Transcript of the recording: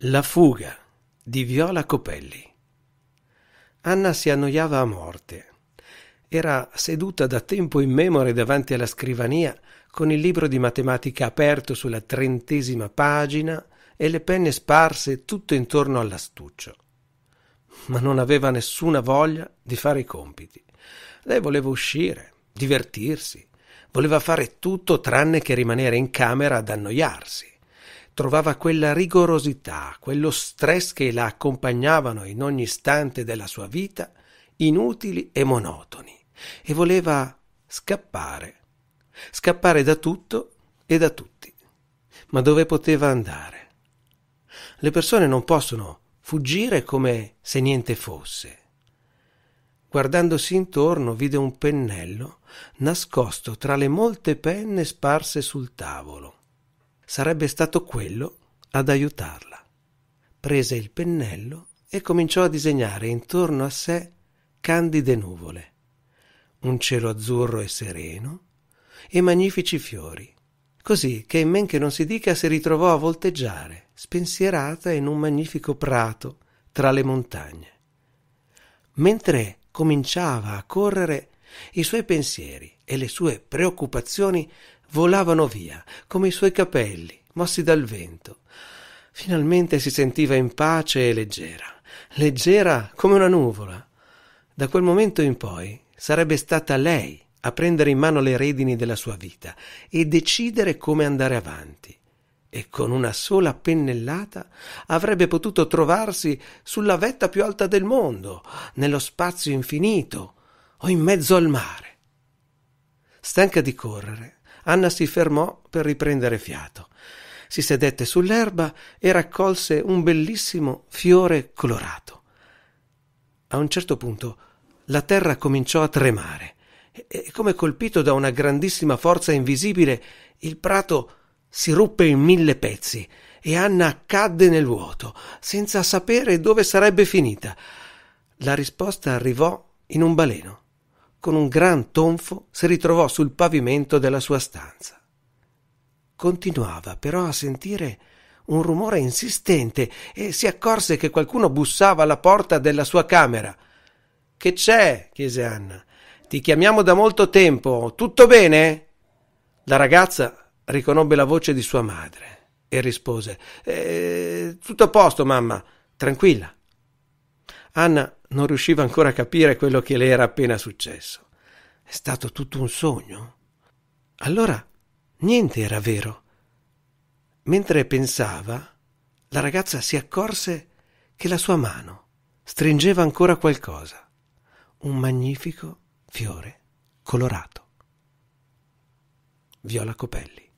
La fuga di Viola Copelli. Anna si annoiava a morte. Era seduta da tempo immemore davanti alla scrivania con il libro di matematica aperto sulla trentesima pagina e le penne sparse tutto intorno all'astuccio. Ma non aveva nessuna voglia di fare i compiti. Lei voleva uscire, divertirsi, voleva fare tutto tranne che rimanere in camera ad annoiarsi trovava quella rigorosità, quello stress che la accompagnavano in ogni istante della sua vita, inutili e monotoni, e voleva scappare, scappare da tutto e da tutti. Ma dove poteva andare? Le persone non possono fuggire come se niente fosse. Guardandosi intorno vide un pennello nascosto tra le molte penne sparse sul tavolo sarebbe stato quello ad aiutarla. Prese il pennello e cominciò a disegnare intorno a sé candide nuvole, un cielo azzurro e sereno e magnifici fiori. Così che in men che non si dica si ritrovò a volteggiare, spensierata in un magnifico prato tra le montagne. Mentre cominciava a correre, i suoi pensieri e le sue preoccupazioni volavano via, come i suoi capelli, mossi dal vento. Finalmente si sentiva in pace e leggera, leggera come una nuvola. Da quel momento in poi sarebbe stata lei a prendere in mano le redini della sua vita e decidere come andare avanti. E con una sola pennellata avrebbe potuto trovarsi sulla vetta più alta del mondo, nello spazio infinito o in mezzo al mare. Stanca di correre, Anna si fermò per riprendere fiato. Si sedette sull'erba e raccolse un bellissimo fiore colorato. A un certo punto la terra cominciò a tremare e, come colpito da una grandissima forza invisibile, il prato si ruppe in mille pezzi e Anna cadde nel vuoto, senza sapere dove sarebbe finita. La risposta arrivò in un baleno con un gran tonfo si ritrovò sul pavimento della sua stanza. Continuava però a sentire un rumore insistente e si accorse che qualcuno bussava alla porta della sua camera. Che c'è? chiese Anna. Ti chiamiamo da molto tempo. Tutto bene? La ragazza riconobbe la voce di sua madre e rispose eh, Tutto a posto, mamma. Tranquilla. Anna non riusciva ancora a capire quello che le era appena successo. È stato tutto un sogno? Allora niente era vero. Mentre pensava, la ragazza si accorse che la sua mano stringeva ancora qualcosa, un magnifico fiore colorato. Viola Copelli.